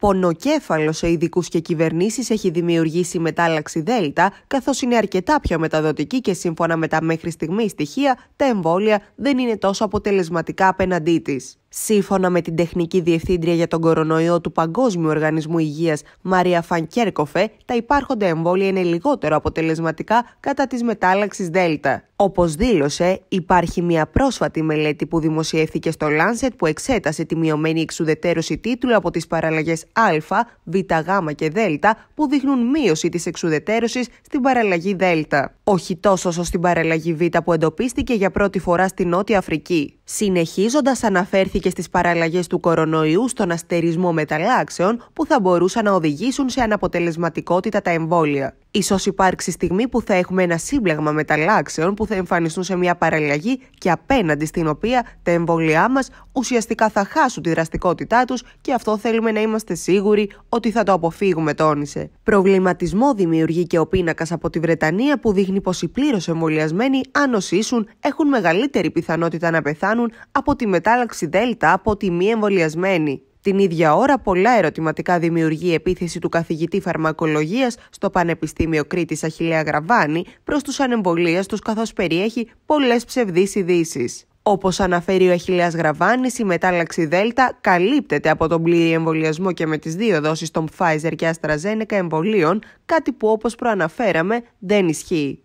Πονοκέφαλο σε ειδικούς και κυβερνήσεις έχει δημιουργήσει η μετάλλαξη Δέλτα, καθώς είναι αρκετά πιο μεταδοτική και σύμφωνα με τα μέχρι στιγμής στοιχεία, τα εμβόλια δεν είναι τόσο αποτελεσματικά απέναντί της. Σύμφωνα με την τεχνική διευθύντρια για τον κορονοϊό του Παγκόσμιου Οργανισμού Υγείας, Μαρία Φανκέρκοφε, τα υπάρχοντα εμβόλια είναι λιγότερο αποτελεσματικά κατά της μετάλλαξης Δέλτα. Όπως δήλωσε, υπάρχει μια πρόσφατη μελέτη που δημοσιεύθηκε στο Lancet που εξέτασε τη μειωμένη εξουδετερώση τίτλου από τις παραλλαγές Α, Β, Γ και Δ που δείχνουν μείωση της εξουδετερώσης στην παραλλαγή Δ. Όχι τόσο όσο στην παραλλαγή Β που εντοπίστηκε για πρώτη φορά στη Νότια Αφρική. Συνεχίζοντας, αναφέρθηκε και στις παραλλαγές του κορονοϊού στον αστερισμό μεταλλάξεων που θα μπορούσαν να οδηγήσουν σε αναποτελεσματικότητα τα εμβόλια. Ίσως υπάρξει στιγμή που θα έχουμε ένα σύμπλεγμα μεταλλάξεων που θα εμφανιστούν σε μια παραλλαγή και απέναντι στην οποία τα εμβόλια μας ουσιαστικά θα χάσουν τη δραστικότητά τους και αυτό θέλουμε να είμαστε σίγουροι ότι θα το αποφύγουμε, τόνισε. Προβληματισμό δημιουργεί και ο πίνακας από τη Βρετανία που δείχνει πως οι πλήρως εμβολιασμένοι, αν νοσήσουν, έχουν μεγαλύτερη πιθανότητα να πεθάνουν από τη μετάλλαξη Δέλτα από τη μη εμβολιασμένη. Την ίδια ώρα, πολλά ερωτηματικά δημιουργεί η επίθεση του καθηγητή φαρμακολογίας στο Πανεπιστήμιο Κρήτης Αχηλέα Γραβάνη προς τους ανεμβολία τους, καθώς περιέχει πολλές ψευδείς ειδήσεις. Όπως αναφέρει ο Αχηλέα Γραβάνη, η μετάλλαξη Δέλτα καλύπτεται από τον πλήρη εμβολιασμό και με τις δύο δόσεις των Pfizer και AstraZeneca εμβολίων, κάτι που όπως προαναφέραμε δεν ισχύει.